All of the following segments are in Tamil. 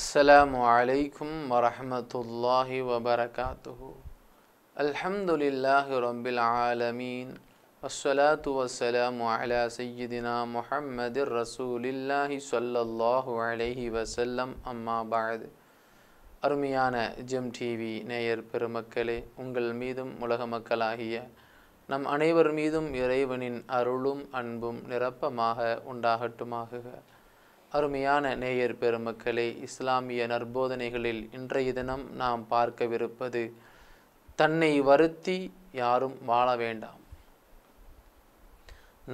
السلام عليكم ورحمة الله وبركاته الحمد لله رب العالمين والصلاة والسلام على سيدنا محمد رسول الله صلى الله عليه وسلم أما بعد அருமையான ஜெம் டிவி நேயர் பெருமக்களே உங்கள் மீதும் உலக மக்களாகிய நம் அனைவர் மீதும் இறைவனின் அருளும் அன்பும் நிரப்பமாக உண்டாகட்டுமாக அருமையான நேயர் பெருமக்களே இஸ்லாமிய நற்போதனைகளில் இன்றைய தினம் நாம் பார்க்கவிருப்பது தன்னை வருத்தி யாரும் வாழ வேண்டாம்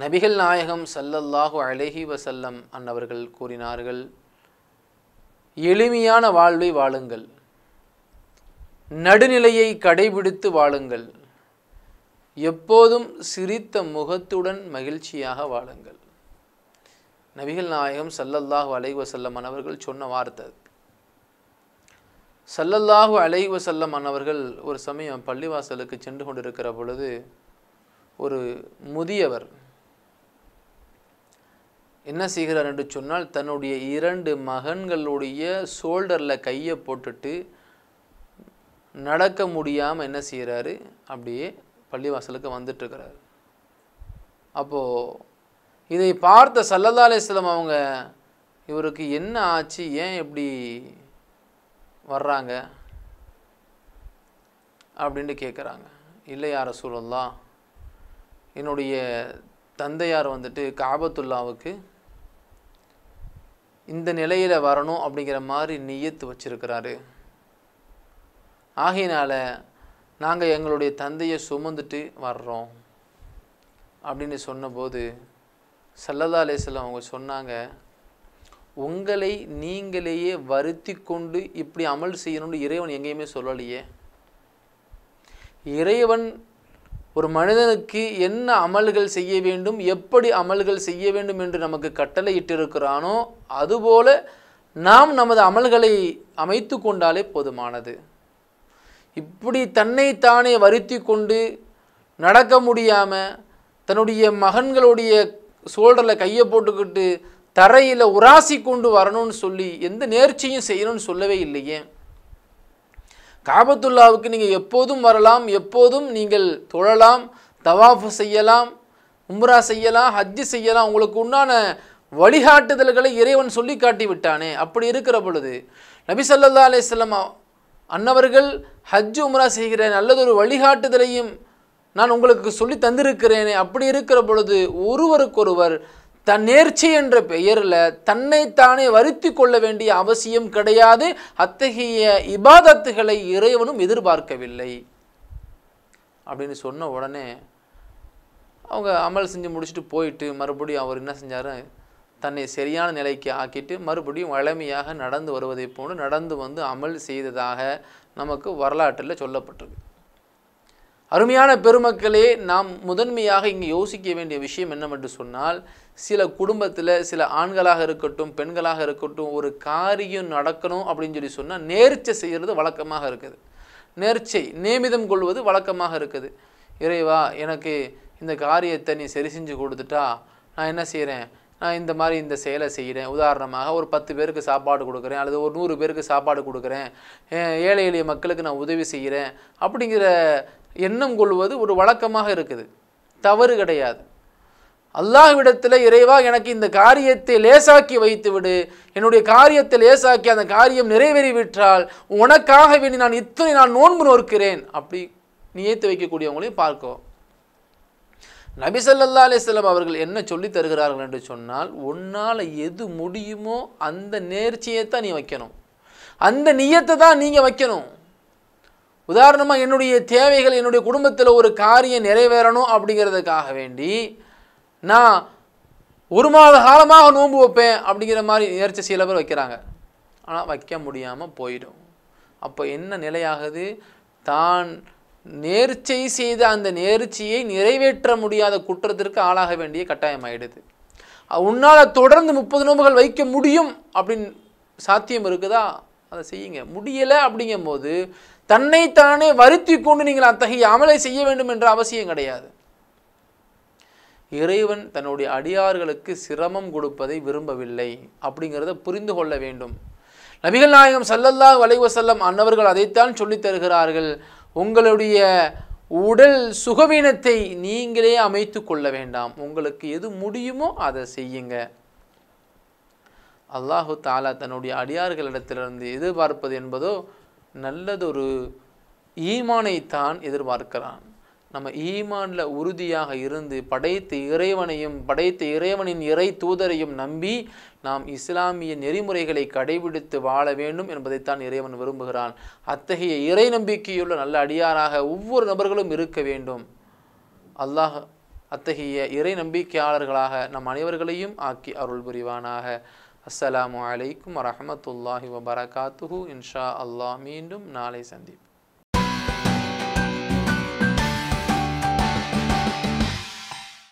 நபிகள் நாயகம் சல்லல்லாஹு அழகி வசல்லம் அன்னவர்கள் கூறினார்கள் எளிமையான வாழ்வை வாழுங்கள் நடுநிலையை கடைபிடித்து வாழுங்கள் எப்போதும் சிரித்த முகத்துடன் மகிழ்ச்சியாக வாழுங்கள் நபிகள் நாயகம் சல்லல்லாஹு அலைவ வசல்லமன் அவர்கள் சொன்ன வார்த்தை சல்லல்லாஹு அலைவ வசல்லமன் அவர்கள் ஒரு சமயம் பள்ளிவாசலுக்கு சென்று கொண்டிருக்கிற பொழுது ஒரு முதியவர் என்ன செய்கிறார் என்று சொன்னால் தன்னுடைய இரண்டு மகன்களுடைய ஷோல்டரில் கையை போட்டுட்டு நடக்க முடியாமல் என்ன செய்கிறாரு அப்படியே பள்ளிவாசலுக்கு வந்துட்டுருக்கிறார் அப்போது இதை பார்த்த சல்லல்லா அவங்க இவருக்கு என்ன ஆச்சு ஏன் இப்படி வர்றாங்க அப்படின்ட்டு கேட்குறாங்க இல்லை யார சூழல்லா என்னுடைய தந்தையார் வந்துட்டு காபத்துல்லாவுக்கு இந்த நிலையில் வரணும் அப்படிங்கிற மாதிரி நியத்து வச்சுருக்கிறாரு ஆகையினால் நாங்கள் எங்களுடைய தந்தையை சுமந்துட்டு வர்றோம் அப்படின்னு சொன்னபோது சல்லதா அலேஸ்லாம் அவங்க சொன்னாங்க உங்களை நீங்களையே வருத்தி கொண்டு இப்படி அமல் செய்யணும்னு இறைவன் எங்கேயுமே சொல்லலையே இறைவன் ஒரு மனிதனுக்கு என்ன அமல்கள் செய்ய வேண்டும் எப்படி அமல்கள் செய்ய வேண்டும் என்று நமக்கு கட்டளையிட்டிருக்கிறானோ அதுபோல நாம் நமது அமல்களை அமைத்து கொண்டாலே போதுமானது இப்படி தன்னை தானே வருத்தி கொண்டு நடக்க முடியாமல் தன்னுடைய மகன்களுடைய ஷோல்டரில் கையை போட்டுக்கிட்டு தரையில் உராசி கொண்டு வரணும்னு சொல்லி எந்த நேர்ச்சியும் செய்யணும்னு சொல்லவே இல்லையே காபத்துல்லாவுக்கு நீங்கள் எப்போதும் வரலாம் எப்போதும் நீங்கள் தொழலாம் தவாஃபு செய்யலாம் உம்ரா செய்யலாம் ஹஜ்ஜி செய்யலாம் உங்களுக்கு உண்டான வழிகாட்டுதல்களை இறைவன் சொல்லி காட்டி விட்டானே அப்படி இருக்கிற பொழுது நபிசல்லா அலிஸ்லாம் அன்னவர்கள் ஹஜ்ஜு உம்ரா செய்கிற நல்லதொரு வழிகாட்டுதலையும் நான் உங்களுக்கு சொல்லி தந்திருக்கிறேனே அப்படி இருக்கிற பொழுது ஒருவருக்கொருவர் தன் நேர்ச்சி என்ற பெயரில் தன்னைத்தானே வருத்தி கொள்ள வேண்டிய அவசியம் கிடையாது அத்தகைய இபாதத்துகளை இறைவனும் எதிர்பார்க்கவில்லை அப்படின்னு சொன்ன உடனே அவங்க அமல் செஞ்சு முடிச்சுட்டு போயிட்டு மறுபடியும் அவர் என்ன செஞ்சார் தன்னை சரியான நிலைக்கு ஆக்கிட்டு மறுபடியும் வளமையாக நடந்து வருவதை போன்று நடந்து வந்து அமல் செய்ததாக நமக்கு வரலாற்றில் சொல்லப்பட்டிருக்கு அருமையான பெருமக்களே நாம் முதன்மையாக இங்கே யோசிக்க வேண்டிய விஷயம் என்னவென்று சொன்னால் சில குடும்பத்தில் சில ஆண்களாக இருக்கட்டும் பெண்களாக இருக்கட்டும் ஒரு காரியம் நடக்கணும் அப்படின்னு சொல்லி சொன்னால் நேர்ச்சை செய்கிறது வழக்கமாக இருக்குது நேர்ச்சை நியமிதம் கொள்வது வழக்கமாக இருக்குது இறைவா எனக்கு இந்த காரியத்தை நீ சரி செஞ்சு கொடுத்துட்டா நான் என்ன செய்கிறேன் நான் இந்த மாதிரி இந்த செயலை செய்கிறேன் உதாரணமாக ஒரு பத்து பேருக்கு சாப்பாடு கொடுக்குறேன் அல்லது ஒரு நூறு பேருக்கு சாப்பாடு கொடுக்குறேன் ஏழை எளிய மக்களுக்கு நான் உதவி செய்கிறேன் அப்படிங்கிற எண்ணம் கொள்வது ஒரு வழக்கமாக இருக்குது தவறு கிடையாது அல்லாஹ்விடத்தில் இறைவா எனக்கு இந்த காரியத்தை லேசாக்கி வைத்துவிடு என்னுடைய காரியத்தை லேசாக்கி அந்த காரியம் நிறைவேறிவிட்டால் உனக்காக வேண்டி நான் இத்தனை நான் நோன்பு நோக்கிறேன் அப்படி நியத்து வைக்கக்கூடியவங்களையும் பார்க்கும் நபிசல்லா அலிஸ்லாம் அவர்கள் என்ன சொல்லி தருகிறார்கள் என்று சொன்னால் உன்னால் எது முடியுமோ அந்த நேர்ச்சியை தான் நீ வைக்கணும் அந்த நியத்தை தான் நீங்கள் வைக்கணும் உதாரணமாக என்னுடைய தேவைகள் என்னுடைய குடும்பத்தில் ஒரு காரியம் நிறைவேறணும் அப்படிங்கிறதுக்காக வேண்டி நான் ஒரு மாத காலமாக நோன்பு வைப்பேன் அப்படிங்கிற மாதிரி நேர்ச்சி சில பேர் வைக்கிறாங்க ஆனால் வைக்க முடியாமல் போயிடும் அப்போ என்ன நிலையாகுது தான் நேர்ச்சை செய்த அந்த நேர்ச்சியை நிறைவேற்ற முடியாத குற்றத்திற்கு ஆளாக வேண்டிய கட்டாயம் ஆகிடுது உன்னால் தொடர்ந்து முப்பது நோம்புகள் வைக்க முடியும் அப்படின்னு சாத்தியம் இருக்குதா அதை செய்யுங்க முடியலை அப்படிங்கும்போது தன்னைத்தானே வருத்தி கொண்டு நீங்கள் அத்தகைய அமலை செய்ய வேண்டும் என்ற அவசியம் கிடையாது இறைவன் தன்னுடைய அடியார்களுக்கு சிரமம் கொடுப்பதை விரும்பவில்லை அப்படிங்கிறத புரிந்து கொள்ள வேண்டும் நபிகள் நாயகம் சல்லல்லா வலைவசல்லம் அன்னவர்கள் அதைத்தான் சொல்லித் தருகிறார்கள் உங்களுடைய உடல் சுகவீனத்தை நீங்களே அமைத்து கொள்ள வேண்டாம் உங்களுக்கு எது முடியுமோ அதை செய்யுங்க அல்லாஹு தாலா தன்னுடைய அடியார்களிடத்திலிருந்து எதிர்பார்ப்பது என்பதோ நல்லதொரு ஈமானை தான் எதிர்பார்க்கிறான் நம்ம ஈமானில் உறுதியாக இருந்து படைத்த இறைவனையும் படைத்த இறைவனின் இறை தூதரையும் நம்பி நாம் இஸ்லாமிய நெறிமுறைகளை கடைபிடித்து வாழ வேண்டும் என்பதைத்தான் இறைவன் விரும்புகிறான் அத்தகைய இறை நம்பிக்கையுள்ள நல்ல அடியாராக ஒவ்வொரு நபர்களும் இருக்க வேண்டும் அல்லாஹ் அத்தகைய இறை நம்பிக்கையாளர்களாக நம் அனைவர்களையும் ஆக்கி அருள் புரிவானாக السلام عليكم ورحمة الله وبركاته إن شاء الله ميندم نالي سنديب